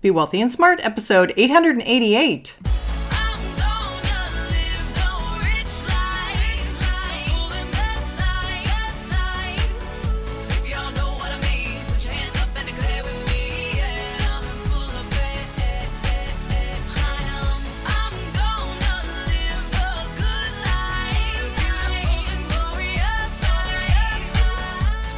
Be Wealthy and Smart, episode 888.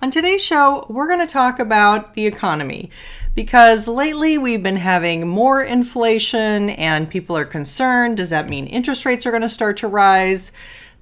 On today's show, we're going to talk about the economy because lately we've been having more inflation and people are concerned. Does that mean interest rates are going to start to rise?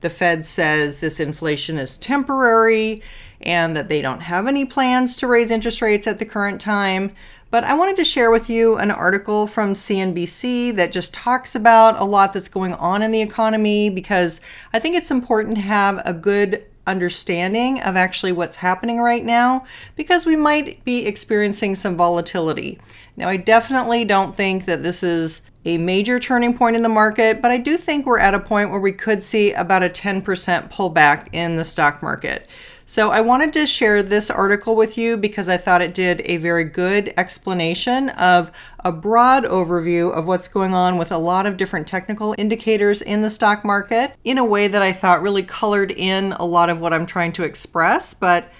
The Fed says this inflation is temporary and that they don't have any plans to raise interest rates at the current time. But I wanted to share with you an article from CNBC that just talks about a lot that's going on in the economy because I think it's important to have a good understanding of actually what's happening right now because we might be experiencing some volatility. Now, I definitely don't think that this is a major turning point in the market, but I do think we're at a point where we could see about a 10% pullback in the stock market. So I wanted to share this article with you because I thought it did a very good explanation of a broad overview of what's going on with a lot of different technical indicators in the stock market in a way that I thought really colored in a lot of what I'm trying to express, but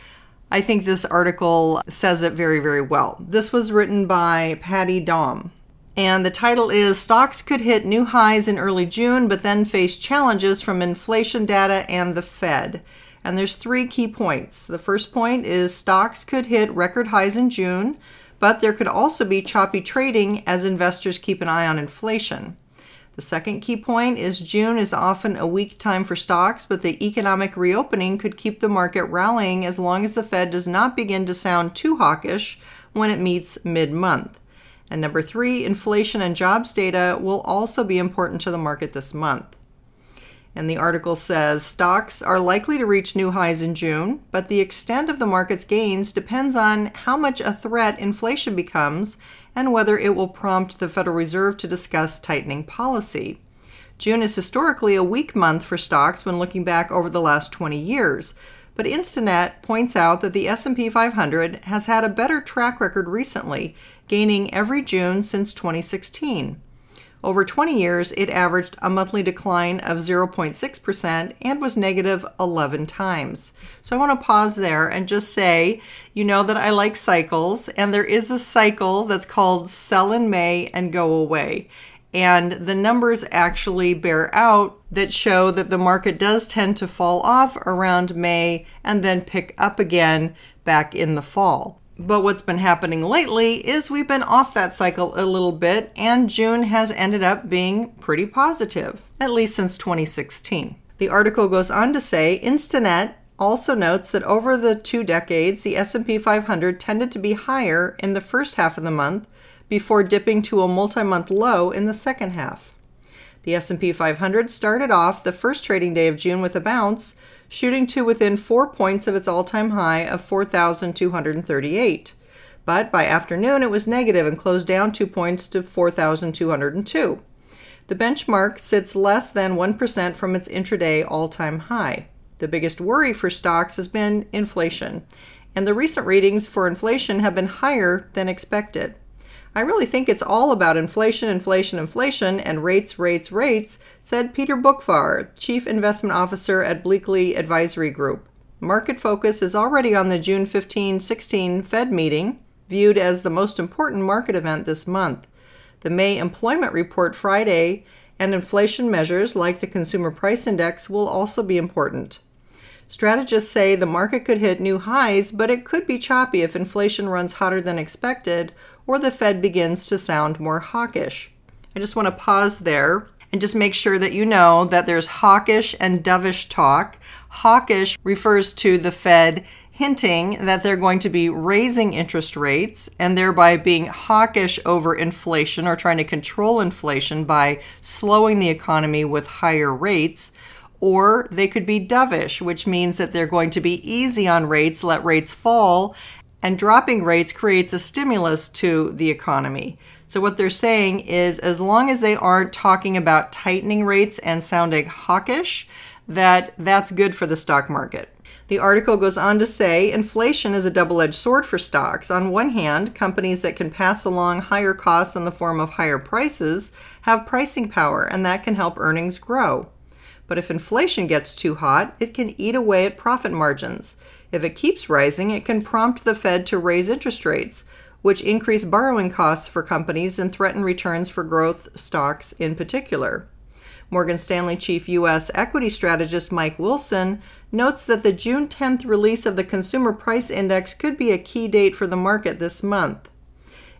I think this article says it very, very well. This was written by Patty Dom. And the title is Stocks Could Hit New Highs in Early June, but then Face Challenges from Inflation Data and the Fed. And there's three key points. The first point is stocks could hit record highs in June, but there could also be choppy trading as investors keep an eye on inflation. The second key point is June is often a weak time for stocks, but the economic reopening could keep the market rallying as long as the Fed does not begin to sound too hawkish when it meets mid month. And number three, inflation and jobs data will also be important to the market this month. And the article says stocks are likely to reach new highs in June, but the extent of the market's gains depends on how much a threat inflation becomes and whether it will prompt the Federal Reserve to discuss tightening policy. June is historically a weak month for stocks when looking back over the last 20 years, but Instanet points out that the S&P 500 has had a better track record recently, gaining every June since 2016. Over 20 years, it averaged a monthly decline of 0.6% and was negative 11 times. So I want to pause there and just say, you know that I like cycles, and there is a cycle that's called sell in May and go away. And the numbers actually bear out that show that the market does tend to fall off around May and then pick up again back in the fall. But what's been happening lately is we've been off that cycle a little bit, and June has ended up being pretty positive, at least since 2016. The article goes on to say Instanet also notes that over the two decades, the S&P 500 tended to be higher in the first half of the month before dipping to a multi-month low in the second half. The S&P 500 started off the first trading day of June with a bounce, shooting to within four points of its all time high of 4,238. But by afternoon, it was negative and closed down two points to 4,202. The benchmark sits less than 1% from its intraday all time high. The biggest worry for stocks has been inflation, and the recent readings for inflation have been higher than expected. I really think it's all about inflation, inflation, inflation, and rates, rates, rates, said Peter Bookvar, Chief Investment Officer at Bleakley Advisory Group. Market focus is already on the June 15 16 Fed meeting, viewed as the most important market event this month. The May employment report Friday and inflation measures like the Consumer Price Index will also be important. Strategists say the market could hit new highs, but it could be choppy if inflation runs hotter than expected or the Fed begins to sound more hawkish. I just want to pause there and just make sure that you know that there's hawkish and dovish talk. Hawkish refers to the Fed hinting that they're going to be raising interest rates and thereby being hawkish over inflation or trying to control inflation by slowing the economy with higher rates. Or they could be dovish, which means that they're going to be easy on rates, let rates fall, and dropping rates creates a stimulus to the economy. So, what they're saying is as long as they aren't talking about tightening rates and sounding hawkish, that that's good for the stock market. The article goes on to say inflation is a double edged sword for stocks. On one hand, companies that can pass along higher costs in the form of higher prices have pricing power, and that can help earnings grow. But if inflation gets too hot, it can eat away at profit margins. If it keeps rising, it can prompt the Fed to raise interest rates, which increase borrowing costs for companies and threaten returns for growth stocks in particular. Morgan Stanley chief U.S. equity strategist Mike Wilson notes that the June 10th release of the Consumer Price Index could be a key date for the market this month.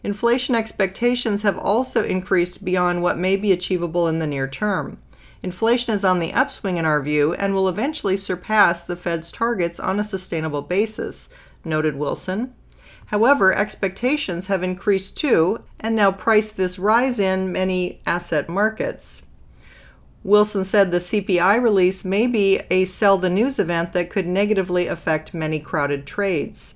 Inflation expectations have also increased beyond what may be achievable in the near term. Inflation is on the upswing in our view and will eventually surpass the Fed's targets on a sustainable basis, noted Wilson. However, expectations have increased too and now price this rise in many asset markets. Wilson said the CPI release may be a sell the news event that could negatively affect many crowded trades.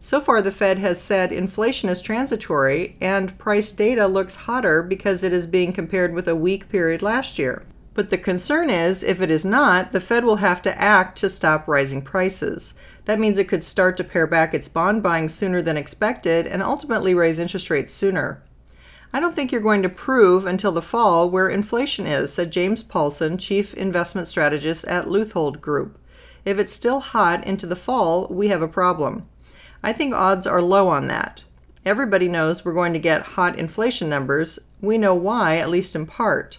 So far, the Fed has said inflation is transitory and price data looks hotter because it is being compared with a weak period last year. But the concern is, if it is not, the Fed will have to act to stop rising prices. That means it could start to pare back its bond buying sooner than expected and ultimately raise interest rates sooner. I don't think you're going to prove until the fall where inflation is, said James Paulson, chief investment strategist at Luthold Group. If it's still hot into the fall, we have a problem. I think odds are low on that. Everybody knows we're going to get hot inflation numbers. We know why, at least in part.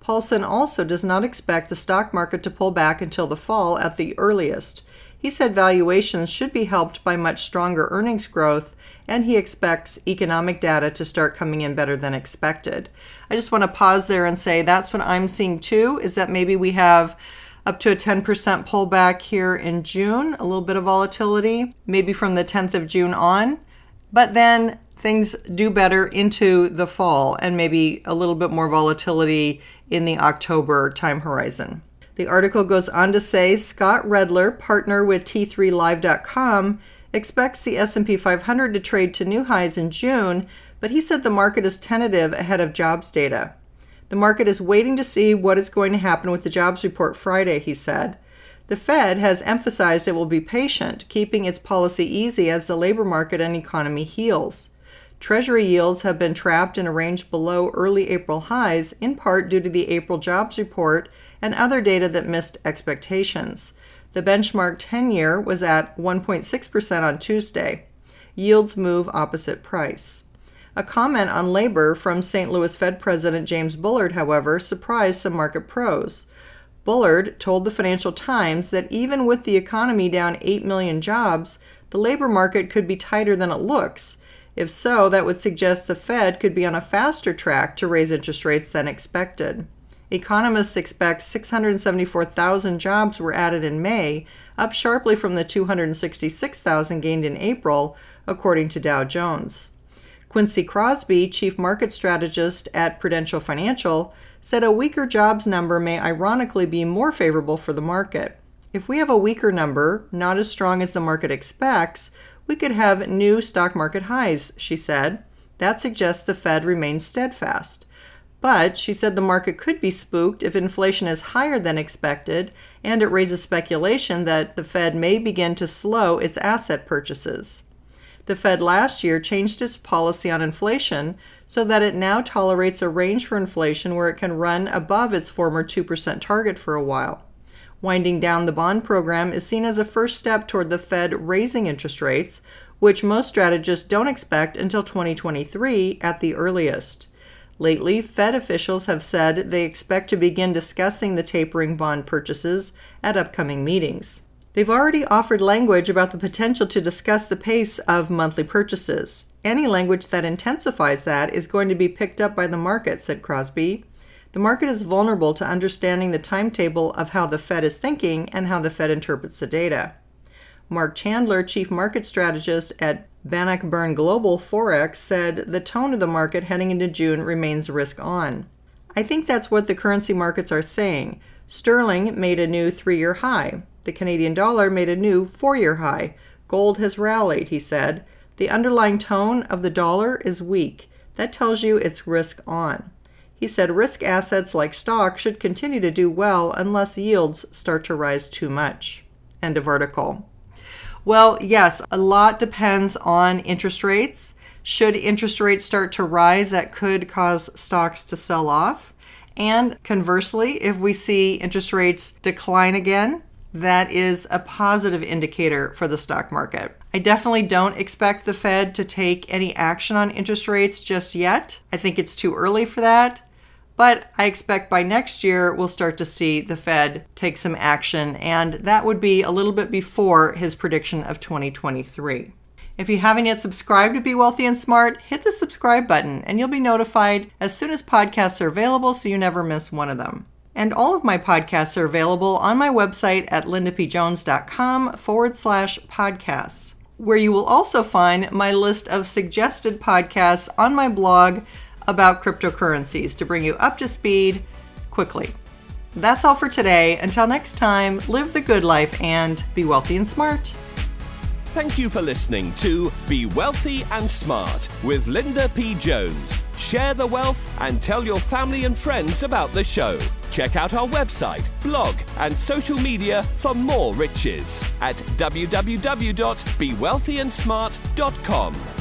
Paulson also does not expect the stock market to pull back until the fall at the earliest. He said valuations should be helped by much stronger earnings growth, and he expects economic data to start coming in better than expected. I just want to pause there and say that's what I'm seeing too, is that maybe we have up to a 10% pullback here in June, a little bit of volatility, maybe from the 10th of June on, but then things do better into the fall and maybe a little bit more volatility in the October time horizon. The article goes on to say Scott Redler, partner with T3Live.com, expects the S&P 500 to trade to new highs in June, but he said the market is tentative ahead of jobs data. The market is waiting to see what is going to happen with the jobs report Friday, he said. The Fed has emphasized it will be patient, keeping its policy easy as the labor market and economy heals. Treasury yields have been trapped in a range below early April highs, in part due to the April jobs report and other data that missed expectations. The benchmark 10 year was at 1.6% on Tuesday. Yields move opposite price. A comment on labor from St. Louis Fed President James Bullard, however, surprised some market pros. Bullard told the Financial Times that even with the economy down 8 million jobs, the labor market could be tighter than it looks if so, that would suggest the Fed could be on a faster track to raise interest rates than expected. Economists expect 674,000 jobs were added in May, up sharply from the 266,000 gained in April, according to Dow Jones. Quincy Crosby, chief market strategist at Prudential Financial, said a weaker jobs number may ironically be more favorable for the market. If we have a weaker number, not as strong as the market expects, we could have new stock market highs, she said. That suggests the Fed remains steadfast. But she said the market could be spooked if inflation is higher than expected, and it raises speculation that the Fed may begin to slow its asset purchases. The Fed last year changed its policy on inflation so that it now tolerates a range for inflation where it can run above its former 2% target for a while. Winding down the bond program is seen as a first step toward the Fed raising interest rates, which most strategists don't expect until 2023 at the earliest. Lately, Fed officials have said they expect to begin discussing the tapering bond purchases at upcoming meetings. They've already offered language about the potential to discuss the pace of monthly purchases. Any language that intensifies that is going to be picked up by the market, said Crosby the market is vulnerable to understanding the timetable of how the Fed is thinking and how the Fed interprets the data. Mark Chandler, chief market strategist at Bannockburn Global Forex, said the tone of the market heading into June remains risk on. I think that's what the currency markets are saying. Sterling made a new three year high. The Canadian dollar made a new four year high. Gold has rallied, he said. The underlying tone of the dollar is weak. That tells you it's risk on. He said risk assets like stock should continue to do well unless yields start to rise too much. End of article. Well, yes, a lot depends on interest rates. Should interest rates start to rise, that could cause stocks to sell off. And conversely, if we see interest rates decline again, that is a positive indicator for the stock market. I definitely don't expect the Fed to take any action on interest rates just yet. I think it's too early for that. But I expect by next year, we'll start to see the Fed take some action, and that would be a little bit before his prediction of 2023. If you haven't yet subscribed to Be Wealthy and Smart, hit the subscribe button and you'll be notified as soon as podcasts are available so you never miss one of them. And all of my podcasts are available on my website at lindapjones.com forward slash podcasts, where you will also find my list of suggested podcasts on my blog about cryptocurrencies to bring you up to speed quickly. That's all for today. Until next time, live the good life and be wealthy and smart. Thank you for listening to Be Wealthy and Smart with Linda P. Jones. Share the wealth and tell your family and friends about the show. Check out our website, blog, and social media for more riches at www.bewealthyandsmart.com.